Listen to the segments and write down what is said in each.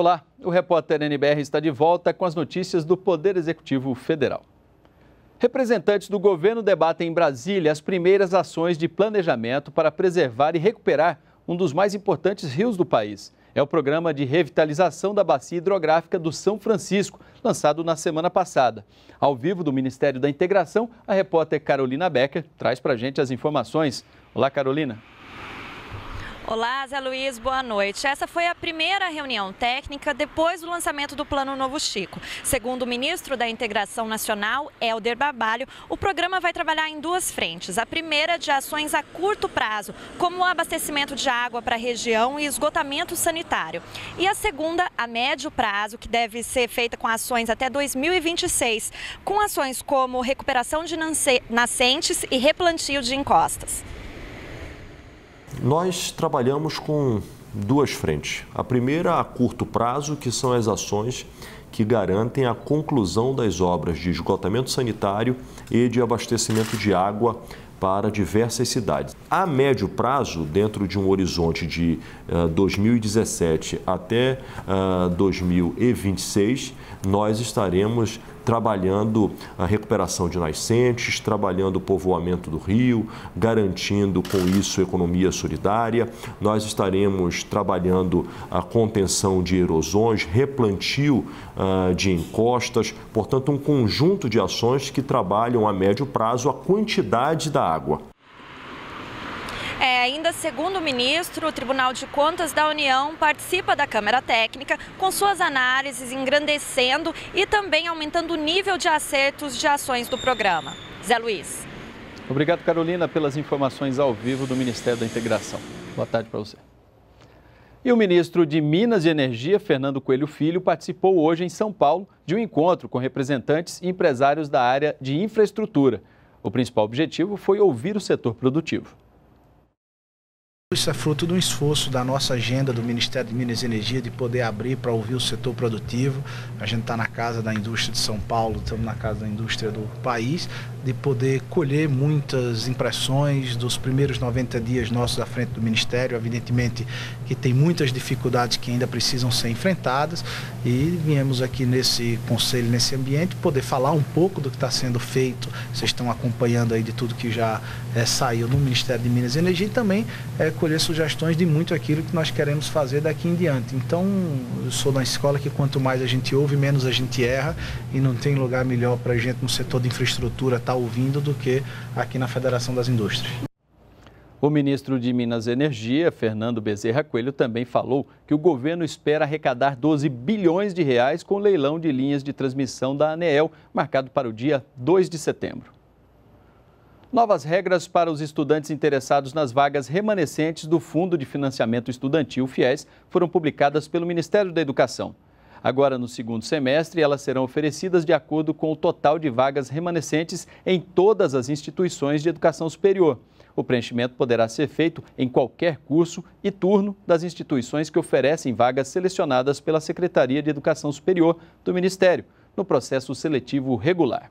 Olá, o repórter NBR está de volta com as notícias do Poder Executivo Federal. Representantes do governo debatem em Brasília as primeiras ações de planejamento para preservar e recuperar um dos mais importantes rios do país. É o programa de revitalização da bacia hidrográfica do São Francisco, lançado na semana passada. Ao vivo do Ministério da Integração, a repórter Carolina Becker traz para a gente as informações. Olá, Carolina. Olá, Zé Luiz, boa noite. Essa foi a primeira reunião técnica depois do lançamento do Plano Novo Chico. Segundo o ministro da Integração Nacional, Helder Barbalho, o programa vai trabalhar em duas frentes. A primeira de ações a curto prazo, como o abastecimento de água para a região e esgotamento sanitário. E a segunda, a médio prazo, que deve ser feita com ações até 2026, com ações como recuperação de nascentes e replantio de encostas. Nós trabalhamos com duas frentes. A primeira a curto prazo, que são as ações que garantem a conclusão das obras de esgotamento sanitário e de abastecimento de água para diversas cidades. A médio prazo, dentro de um horizonte de uh, eh, 2017 até uh, eh, 2026, nós estaremos trabalhando a recuperação de nascentes, trabalhando o povoamento do rio, garantindo com isso economia solidária. Nós estaremos trabalhando a contenção de erosões, replantio ah, de encostas, portanto, um conjunto de ações que trabalham a médio prazo a quantidade da água. Ainda segundo o ministro, o Tribunal de Contas da União participa da Câmara Técnica com suas análises engrandecendo e também aumentando o nível de acertos de ações do programa. Zé Luiz. Obrigado, Carolina, pelas informações ao vivo do Ministério da Integração. Boa tarde para você. E o ministro de Minas e Energia, Fernando Coelho Filho, participou hoje em São Paulo de um encontro com representantes e empresários da área de infraestrutura. O principal objetivo foi ouvir o setor produtivo. Isso é fruto de um esforço da nossa agenda do Ministério de Minas e Energia de poder abrir para ouvir o setor produtivo. A gente está na casa da indústria de São Paulo, estamos na casa da indústria do país, de poder colher muitas impressões dos primeiros 90 dias nossos à frente do Ministério. Evidentemente que tem muitas dificuldades que ainda precisam ser enfrentadas e viemos aqui nesse conselho, nesse ambiente, poder falar um pouco do que está sendo feito. Vocês estão acompanhando aí de tudo que já é, saiu no Ministério de Minas e Energia e também é, colher sugestões de muito aquilo que nós queremos fazer daqui em diante. Então, eu sou da escola que quanto mais a gente ouve, menos a gente erra, e não tem lugar melhor para a gente no setor de infraestrutura estar tá ouvindo do que aqui na Federação das Indústrias. O ministro de Minas e Energia, Fernando Bezerra Coelho, também falou que o governo espera arrecadar 12 bilhões de reais com o leilão de linhas de transmissão da ANEEL, marcado para o dia 2 de setembro. Novas regras para os estudantes interessados nas vagas remanescentes do Fundo de Financiamento Estudantil, FIES, foram publicadas pelo Ministério da Educação. Agora, no segundo semestre, elas serão oferecidas de acordo com o total de vagas remanescentes em todas as instituições de educação superior. O preenchimento poderá ser feito em qualquer curso e turno das instituições que oferecem vagas selecionadas pela Secretaria de Educação Superior do Ministério, no processo seletivo regular.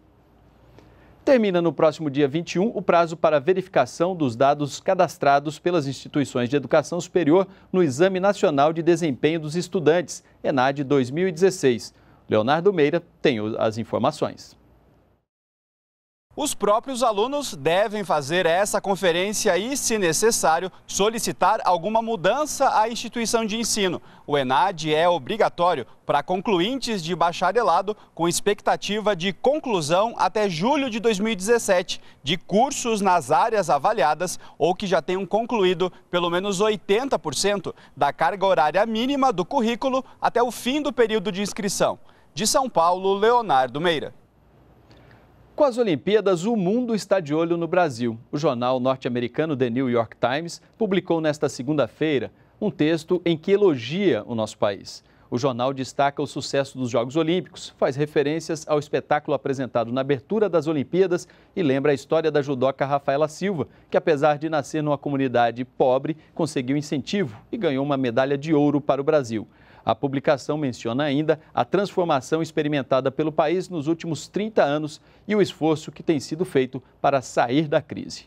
Termina no próximo dia 21 o prazo para verificação dos dados cadastrados pelas instituições de educação superior no Exame Nacional de Desempenho dos Estudantes, ENAD 2016. Leonardo Meira tem as informações. Os próprios alunos devem fazer essa conferência e, se necessário, solicitar alguma mudança à instituição de ensino. O ENAD é obrigatório para concluintes de bacharelado com expectativa de conclusão até julho de 2017 de cursos nas áreas avaliadas ou que já tenham concluído pelo menos 80% da carga horária mínima do currículo até o fim do período de inscrição. De São Paulo, Leonardo Meira. Com as Olimpíadas, o mundo está de olho no Brasil. O jornal norte-americano The New York Times publicou nesta segunda-feira um texto em que elogia o nosso país. O jornal destaca o sucesso dos Jogos Olímpicos, faz referências ao espetáculo apresentado na abertura das Olimpíadas e lembra a história da judoca Rafaela Silva, que apesar de nascer numa comunidade pobre, conseguiu incentivo e ganhou uma medalha de ouro para o Brasil. A publicação menciona ainda a transformação experimentada pelo país nos últimos 30 anos e o esforço que tem sido feito para sair da crise.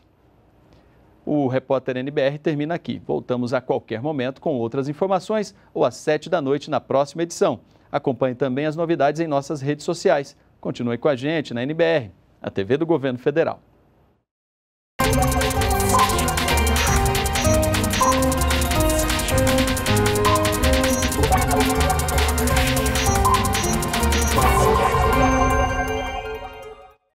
O repórter NBR termina aqui. Voltamos a qualquer momento com outras informações ou às 7 da noite na próxima edição. Acompanhe também as novidades em nossas redes sociais. Continue com a gente na NBR, a TV do Governo Federal.